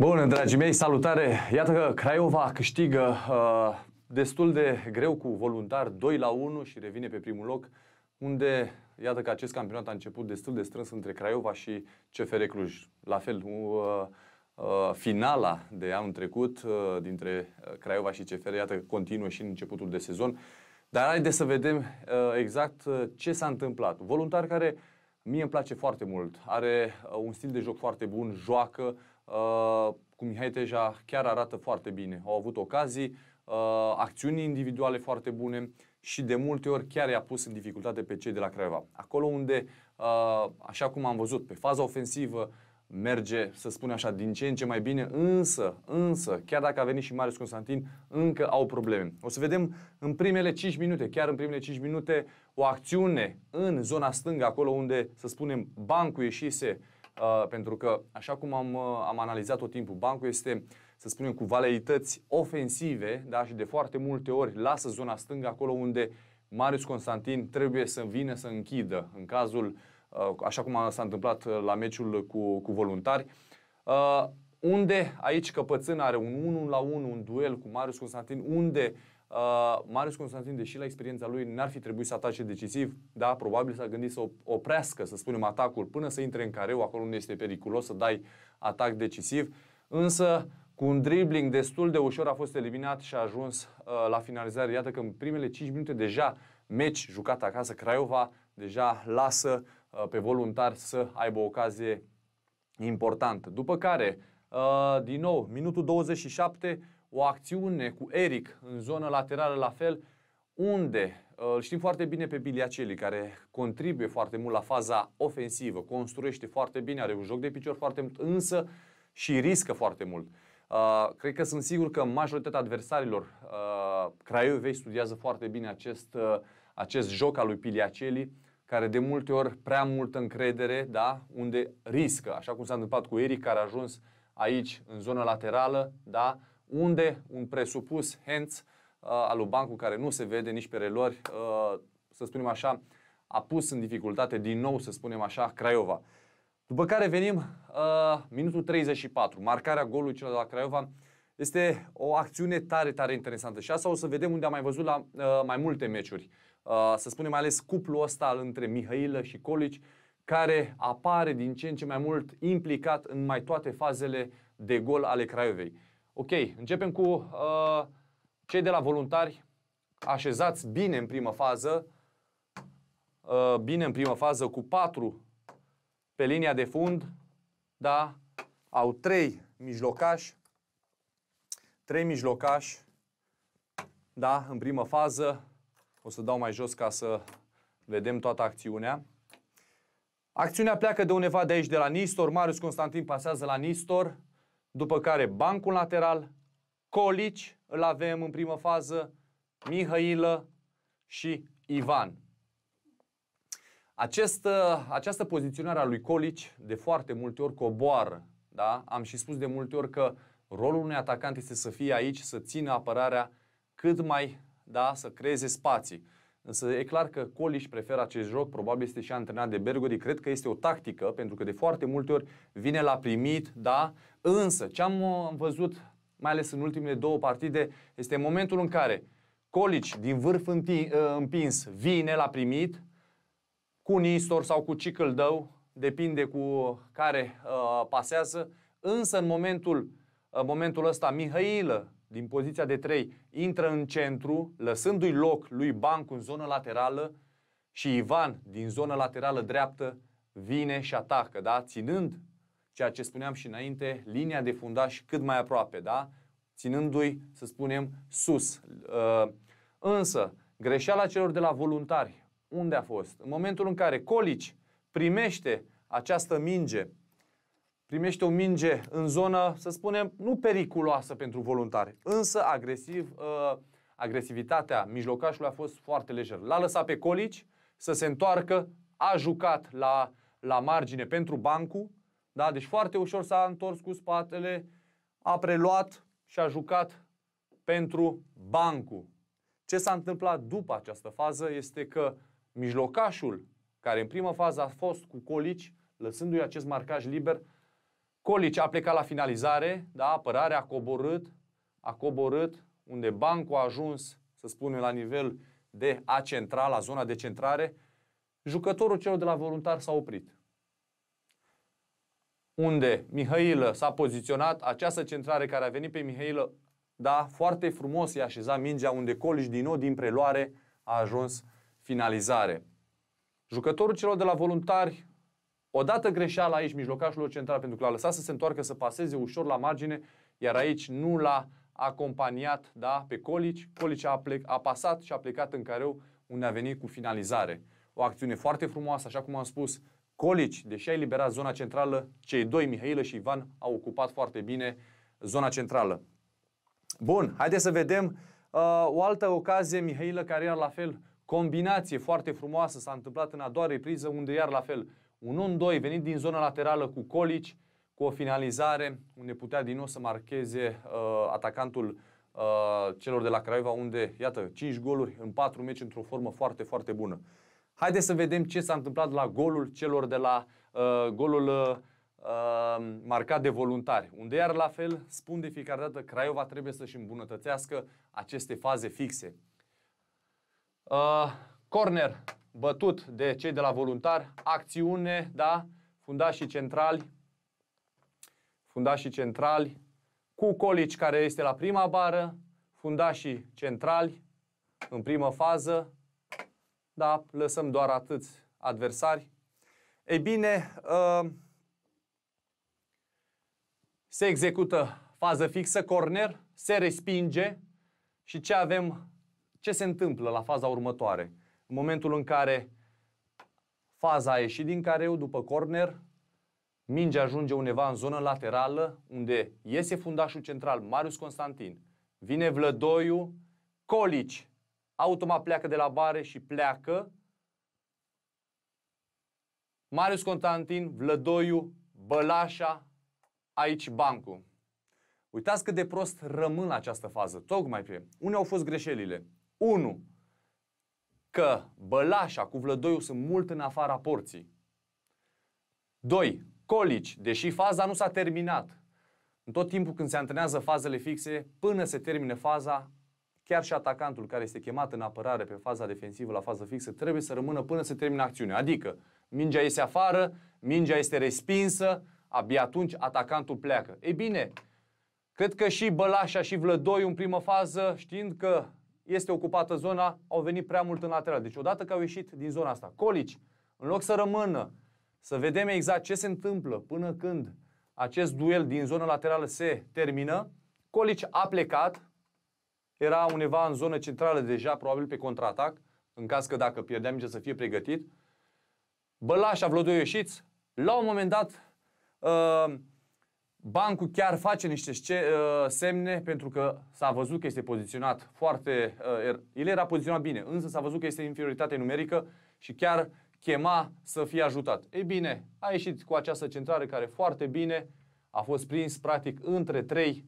Bună, dragii mei, salutare! Iată că Craiova câștigă uh, destul de greu cu voluntar 2 la 1 și revine pe primul loc, unde iată că acest campionat a început destul de strâns între Craiova și CFR Cluj. La fel, uh, uh, finala de anul trecut uh, dintre uh, Craiova și CFR, iată că continuă și în începutul de sezon. Dar haideți să vedem uh, exact uh, ce s-a întâmplat. Voluntar care mie îmi place foarte mult, are uh, un stil de joc foarte bun, joacă, uh, Uh, cu Mihai Teja chiar arată foarte bine. Au avut ocazii, uh, acțiuni individuale foarte bune și de multe ori chiar i-a pus în dificultate pe cei de la Craiova. Acolo unde, uh, așa cum am văzut, pe faza ofensivă merge, să spun așa, din ce în ce mai bine, însă, însă, chiar dacă a venit și Marius Constantin, încă au probleme. O să vedem în primele 5 minute, chiar în primele 5 minute, o acțiune în zona stângă, acolo unde, să spunem, bancul ieșise uh, Uh, pentru că, așa cum am, uh, am analizat tot timpul, bancul este, să spunem, cu valeități ofensive da? și de foarte multe ori lasă zona stângă acolo unde Marius Constantin trebuie să vină să închidă. În cazul, uh, așa cum s-a întâmplat uh, la meciul cu, cu voluntari, uh, unde aici Căpățân are un 1 la 1, un duel cu Marius Constantin, unde Uh, Marius Constantin, deși la experiența lui n-ar fi trebuit să atace decisiv, da, probabil s-a gândit să oprească, să spunem, atacul până să intre în careu, acolo unde este periculos să dai atac decisiv, însă cu un dribbling destul de ușor a fost eliminat și a ajuns uh, la finalizare. Iată că în primele 5 minute deja meci jucat acasă, Craiova deja lasă uh, pe voluntar să aibă o ocazie importantă. După care, uh, din nou, minutul 27, o acțiune cu Eric în zonă laterală la fel, unde uh, îl știm foarte bine pe Biliaceli, care contribuie foarte mult la faza ofensivă, construiește foarte bine, are un joc de picior foarte mult, însă și riscă foarte mult. Uh, cred că sunt sigur că majoritatea adversarilor uh, craiovei studiază foarte bine acest, uh, acest joc al lui Piliaceli, care de multe ori prea multă încredere, da, unde riscă, așa cum s-a întâmplat cu Eric, care a ajuns aici în zona laterală, da, uh, unde un presupus hands uh, al lui Bancu care nu se vede nici pe relori, uh, să spunem așa, a pus în dificultate din nou, să spunem așa, Craiova. După care venim uh, minutul 34, marcarea golului celor de la Craiova, este o acțiune tare, tare interesantă și asta o să vedem unde am mai văzut la uh, mai multe meciuri. Uh, să spunem mai ales cuplul ăsta între Mihailă și Colici, care apare din ce în ce mai mult implicat în mai toate fazele de gol ale Craiovei. Ok, începem cu uh, cei de la voluntari așezați bine în primă fază, uh, bine în primă fază cu 4 pe linia de fund, da? Au 3 mijlocași, 3 mijlocași, da? În primă fază, o să dau mai jos ca să vedem toată acțiunea. Acțiunea pleacă de undeva de aici, de la Nistor. Marius Constantin pasează la Nistor după care bancul lateral, Colici îl avem în primă fază, Mihailă și Ivan. Această, această poziționare a lui Colici de foarte multe ori coboară. Da? Am și spus de multe ori că rolul unui atacant este să fie aici, să țină apărarea cât mai, da, să creeze spații. Însă e clar că Coliș preferă acest joc, probabil este și antrenat de Bergodi, cred că este o tactică, pentru că de foarte multe ori vine la primit, da? Însă, ce am uh, văzut, mai ales în ultimele două partide, este momentul în care Colici din vârf uh, împins vine la primit, cu Nistor sau cu Cicăldău, depinde cu care uh, pasează, însă în momentul, uh, momentul ăsta Mihailă din poziția de 3, intră în centru, lăsându-i loc lui Bancu în zonă laterală și Ivan din zonă laterală dreaptă vine și atacă, da? Ținând ceea ce spuneam și înainte, linia de fundaș cât mai aproape, da? Ținându-i, să spunem, sus. Uh, însă, greșeala celor de la voluntari, unde a fost? În momentul în care Colici primește această minge primește o minge în zonă, să spunem, nu periculoasă pentru voluntari, însă agresiv, uh, agresivitatea mijlocașului a fost foarte lejeră. L-a lăsat pe Colici să se întoarcă, a jucat la, la margine pentru bancu, da? deci foarte ușor s-a întors cu spatele, a preluat și a jucat pentru bancu. Ce s-a întâmplat după această fază este că mijlocașul, care în prima fază a fost cu Colici, lăsându-i acest marcaj liber, Colici a plecat la finalizare, da, apărare, a coborât, a coborât, unde Banco a ajuns, să spunem, la nivel de a central, la zona de centrare, jucătorul celor de la voluntar s-a oprit. Unde Mihailă s-a poziționat, această centrare care a venit pe Mihailă, da, foarte frumos i-a așezat mingea, unde Colici din nou din preluare a ajuns finalizare. Jucătorul celor de la voluntari Odată greșeala aici mijlocașul central pentru că l-a lăsat să se întoarcă să paseze ușor la margine, iar aici nu l-a acompaniat da, pe Colici. Colici a, plec, a pasat și a plecat în careu unde a venit cu finalizare. O acțiune foarte frumoasă, așa cum am spus, Colici, deși a eliberat zona centrală, cei doi, Mihailă și Ivan, au ocupat foarte bine zona centrală. Bun, haideți să vedem uh, o altă ocazie, Mihailă, care iar la fel, combinație foarte frumoasă, s-a întâmplat în a doua repriză, unde iar la fel, un 1-2 venit din zona laterală cu Colici, cu o finalizare unde putea din nou să marcheze uh, atacantul uh, celor de la Craiova, unde, iată, 5 goluri în 4 meci într-o formă foarte, foarte bună. Haideți să vedem ce s-a întâmplat la golul celor de la uh, golul uh, uh, marcat de voluntari, unde iar la fel spun de fiecare dată Craiova trebuie să-și îmbunătățească aceste faze fixe. Uh, corner bătut de cei de la voluntar, acțiune, da, fundașii centrali, fundașii centrali, cu Colici care este la prima bară, fundașii centrali în primă fază, da, lăsăm doar atâți adversari. Ei bine, uh, se execută fază fixă, corner, se respinge și ce avem, ce se întâmplă la faza următoare? În momentul în care faza a ieșit din careu după corner, mingea ajunge undeva în zonă laterală, unde iese fundașul central Marius Constantin, vine Vlădoiu, Colici, automat pleacă de la bare și pleacă, Marius Constantin, Vlădoiu, Bălașa, aici bancul. Uitați cât de prost rămân la această fază. Tocmai pe. Unde au fost greșelile? 1 că Bălașa cu Vlădoiu sunt mult în afara porții. 2. Colici, deși faza nu s-a terminat. În tot timpul când se antrenează fazele fixe, până se termine faza, chiar și atacantul care este chemat în apărare pe faza defensivă la fază fixă trebuie să rămână până se termine acțiunea. Adică mingea este afară, mingea este respinsă, abia atunci atacantul pleacă. Ei bine, cred că și Bălașa și Vlădoiu în primă fază, știind că este ocupată zona, au venit prea mult în lateral. Deci odată că au ieșit din zona asta, Colici, în loc să rămână, să vedem exact ce se întâmplă până când acest duel din zona laterală se termină, Colici a plecat, era undeva în zona centrală deja, probabil pe contraatac, în caz că dacă pierdeam ce să fie pregătit. Bălaș, Avlodoi ieșiți, la un moment dat uh, Bancul chiar face niște ă, semne pentru că s-a văzut că este poziționat foarte... Ă, er, el era poziționat bine, însă s-a văzut că este inferioritate numerică și chiar chema să fie ajutat. Ei bine, a ieșit cu această centrare care foarte bine a fost prins practic între trei,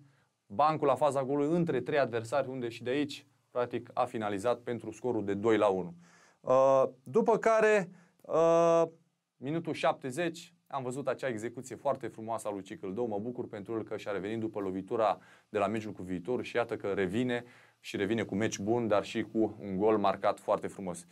bancul la faza golului între trei adversari, unde și de aici practic a finalizat pentru scorul de 2 la 1. Uh, ă, după care uh, minutul 70 am văzut acea execuție foarte frumoasă a lui Cicl Mă bucur pentru el că și-a revenit după lovitura de la meciul cu viitor și iată că revine și revine cu meci bun, dar și cu un gol marcat foarte frumos.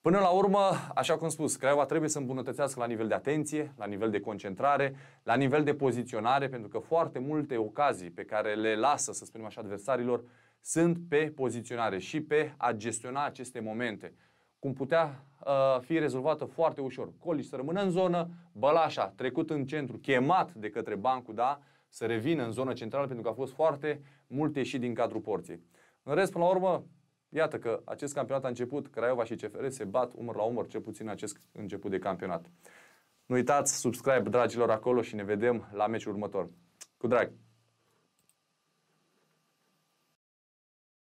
Până la urmă, așa cum spus, Craiova trebuie să îmbunătățească la nivel de atenție, la nivel de concentrare, la nivel de poziționare, pentru că foarte multe ocazii pe care le lasă, să spunem așa, adversarilor, sunt pe poziționare și pe a gestiona aceste momente cum putea uh, fi rezolvată foarte ușor. Coliș să rămână în zonă, Bălașa trecut în centru, chemat de către bancul, da, să revină în zonă centrală pentru că a fost foarte mult ieșit din cadrul porții. În rest, până la urmă, iată că acest campionat a început, Craiova și CFR se bat umăr la umăr, cel puțin acest început de campionat. Nu uitați, subscribe, dragilor, acolo și ne vedem la meciul următor. Cu drag!